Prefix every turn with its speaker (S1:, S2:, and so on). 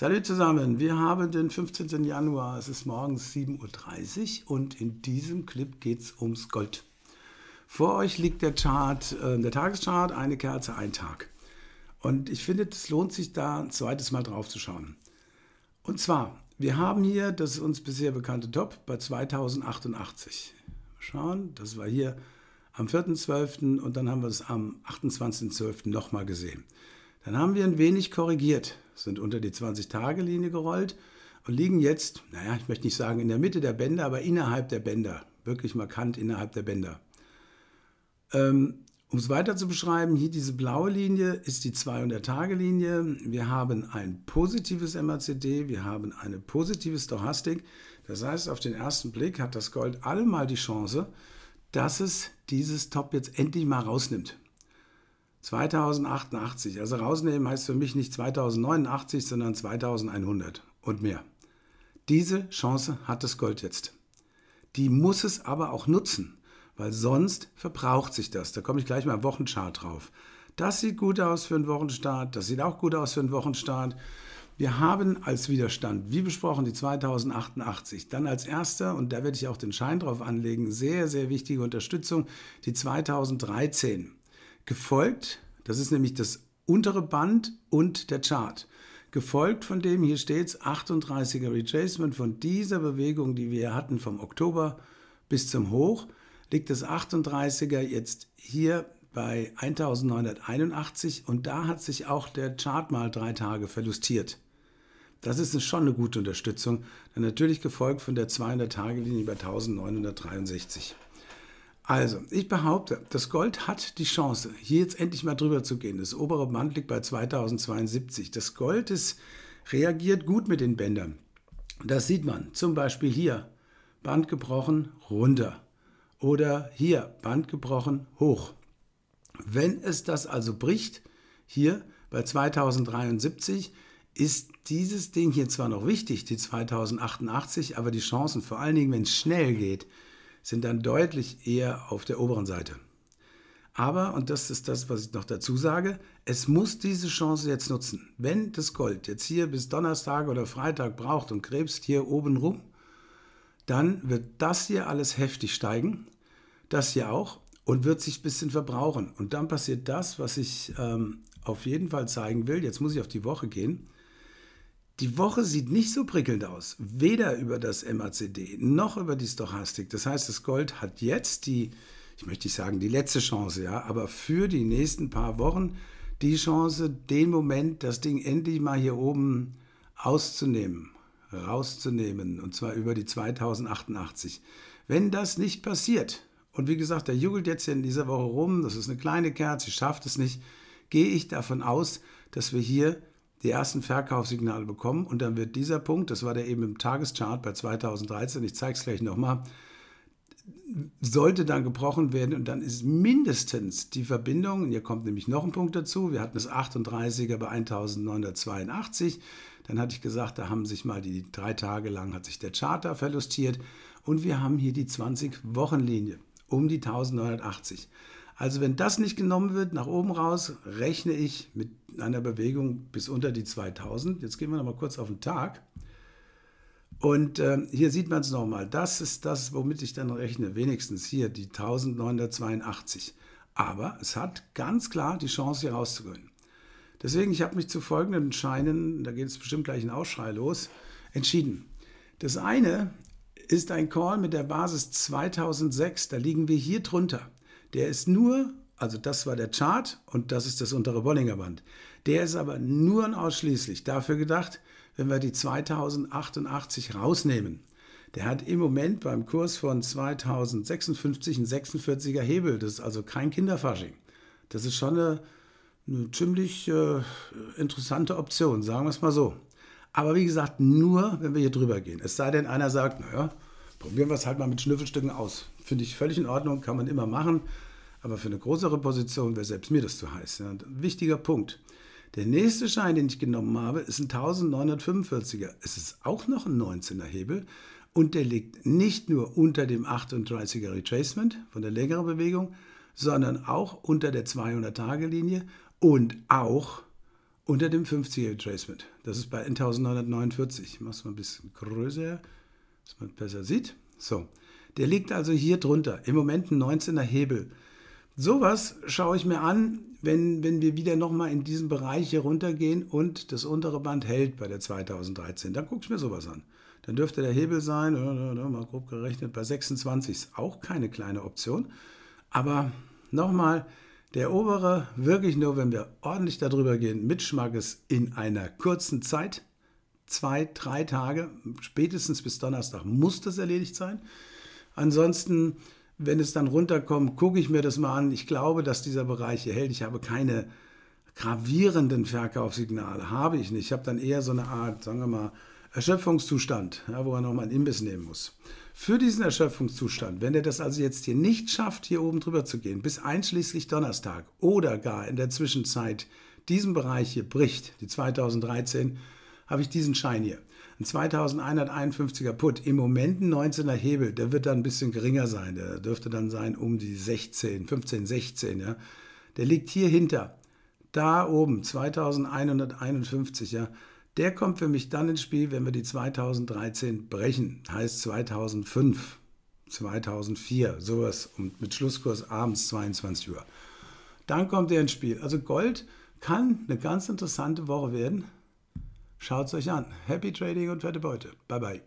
S1: Salut zusammen, wir haben den 15. Januar, es ist morgens 7.30 Uhr und in diesem Clip geht es ums Gold. Vor euch liegt der Chart, äh, der Tageschart, eine Kerze, ein Tag. Und ich finde, es lohnt sich da ein zweites Mal drauf zu schauen. Und zwar, wir haben hier das uns bisher bekannte Top bei 2088. Mal schauen, das war hier am 4.12. und dann haben wir es am 28.12. nochmal gesehen. Dann haben wir ein wenig korrigiert sind unter die 20-Tage-Linie gerollt und liegen jetzt, naja, ich möchte nicht sagen in der Mitte der Bänder, aber innerhalb der Bänder, wirklich markant innerhalb der Bänder. Ähm, um es weiter zu beschreiben, hier diese blaue Linie ist die 200-Tage-Linie. Wir haben ein positives MACD, wir haben eine positive Stochastik. Das heißt, auf den ersten Blick hat das Gold allemal die Chance, dass es dieses Top jetzt endlich mal rausnimmt. 2088. Also rausnehmen heißt für mich nicht 2089, sondern 2100 und mehr. Diese Chance hat das Gold jetzt. Die muss es aber auch nutzen, weil sonst verbraucht sich das. Da komme ich gleich mal im Wochenchart drauf. Das sieht gut aus für einen Wochenstart, das sieht auch gut aus für einen Wochenstart. Wir haben als Widerstand, wie besprochen, die 2088. Dann als erster, und da werde ich auch den Schein drauf anlegen, sehr, sehr wichtige Unterstützung, die 2013 gefolgt, das ist nämlich das untere Band und der Chart. Gefolgt von dem, hier steht 38er Retracement von dieser Bewegung, die wir hatten vom Oktober bis zum Hoch, liegt das 38er jetzt hier bei 1981 und da hat sich auch der Chart mal drei Tage verlustiert. Das ist schon eine gute Unterstützung, dann natürlich gefolgt von der 200-Tage-Linie bei 1963. Also, ich behaupte, das Gold hat die Chance, hier jetzt endlich mal drüber zu gehen. Das obere Band liegt bei 2072. Das Gold ist, reagiert gut mit den Bändern. Das sieht man zum Beispiel hier. Band gebrochen, runter. Oder hier, Band gebrochen, hoch. Wenn es das also bricht, hier bei 2073, ist dieses Ding hier zwar noch wichtig, die 2088, aber die Chancen, vor allen Dingen, wenn es schnell geht, sind dann deutlich eher auf der oberen Seite. Aber, und das ist das, was ich noch dazu sage, es muss diese Chance jetzt nutzen. Wenn das Gold jetzt hier bis Donnerstag oder Freitag braucht und krebst hier oben rum, dann wird das hier alles heftig steigen, das hier auch, und wird sich ein bisschen verbrauchen. Und dann passiert das, was ich ähm, auf jeden Fall zeigen will. Jetzt muss ich auf die Woche gehen. Die Woche sieht nicht so prickelnd aus, weder über das MACD noch über die Stochastik. Das heißt, das Gold hat jetzt die, ich möchte nicht sagen die letzte Chance, ja, aber für die nächsten paar Wochen die Chance, den Moment, das Ding endlich mal hier oben auszunehmen, rauszunehmen, und zwar über die 2088. Wenn das nicht passiert, und wie gesagt, der jubelt jetzt hier in dieser Woche rum, das ist eine kleine Kerze, schafft es nicht, gehe ich davon aus, dass wir hier die ersten Verkaufssignale bekommen und dann wird dieser Punkt, das war der eben im Tageschart bei 2013, ich zeige es gleich nochmal, sollte dann gebrochen werden und dann ist mindestens die Verbindung, und hier kommt nämlich noch ein Punkt dazu, wir hatten das 38er bei 1982, dann hatte ich gesagt, da haben sich mal die drei Tage lang hat sich der Charter verlustiert und wir haben hier die 20-Wochen-Linie um die 1980. Also wenn das nicht genommen wird, nach oben raus, rechne ich mit einer Bewegung bis unter die 2000. Jetzt gehen wir nochmal kurz auf den Tag. Und äh, hier sieht man es nochmal. Das ist das, womit ich dann rechne. Wenigstens hier die 1982. Aber es hat ganz klar die Chance, hier rauszugehen. Deswegen, ich habe mich zu folgenden Scheinen, da geht es bestimmt gleich ein Ausschrei los, entschieden. Das eine ist ein Call mit der Basis 2006. Da liegen wir hier drunter. Der ist nur, also das war der Chart und das ist das untere Bollinger Band. Der ist aber nur und ausschließlich dafür gedacht, wenn wir die 2088 rausnehmen. Der hat im Moment beim Kurs von 2056 einen 46er Hebel. Das ist also kein Kinderfasching. Das ist schon eine, eine ziemlich äh, interessante Option, sagen wir es mal so. Aber wie gesagt, nur wenn wir hier drüber gehen. Es sei denn, einer sagt, naja, probieren wir es halt mal mit Schnüffelstücken aus. Finde ich völlig in Ordnung, kann man immer machen. Aber für eine größere Position wäre selbst mir das zu heiß. Ja. Wichtiger Punkt. Der nächste Schein, den ich genommen habe, ist ein 1945er. Es ist auch noch ein 19er Hebel und der liegt nicht nur unter dem 38er Retracement von der längeren Bewegung, sondern auch unter der 200-Tage-Linie und auch unter dem 50er Retracement. Das ist bei N1949. Ich mache es mal ein bisschen größer, dass man besser sieht. So, der liegt also hier drunter. Im Moment ein 19er Hebel sowas schaue ich mir an, wenn, wenn wir wieder nochmal in diesen Bereich hier runtergehen und das untere Band hält bei der 2013. Dann gucke ich mir sowas an. Dann dürfte der Hebel sein, äh, äh, äh, mal grob gerechnet, bei 26 ist auch keine kleine Option. Aber nochmal, der obere, wirklich nur, wenn wir ordentlich darüber gehen, mit Schmackes in einer kurzen Zeit, zwei, drei Tage, spätestens bis Donnerstag muss das erledigt sein. Ansonsten wenn es dann runterkommt, gucke ich mir das mal an. Ich glaube, dass dieser Bereich hier hält. Ich habe keine gravierenden Verkaufssignale, habe ich nicht. Ich habe dann eher so eine Art, sagen wir mal, Erschöpfungszustand, ja, wo er nochmal einen Imbiss nehmen muss. Für diesen Erschöpfungszustand, wenn er das also jetzt hier nicht schafft, hier oben drüber zu gehen, bis einschließlich Donnerstag oder gar in der Zwischenzeit diesen Bereich hier bricht, die 2013, habe ich diesen Schein hier ein 2151er Put, im Moment ein 19er Hebel, der wird dann ein bisschen geringer sein, der dürfte dann sein um die 16, 15, 16, ja. Der liegt hier hinter, da oben, 2151, ja. Der kommt für mich dann ins Spiel, wenn wir die 2013 brechen, heißt 2005, 2004, sowas, und mit Schlusskurs abends 22 Uhr. Dann kommt er ins Spiel. Also Gold kann eine ganz interessante Woche werden. Schaut es euch an. Happy Trading und fette Beute. Bye bye.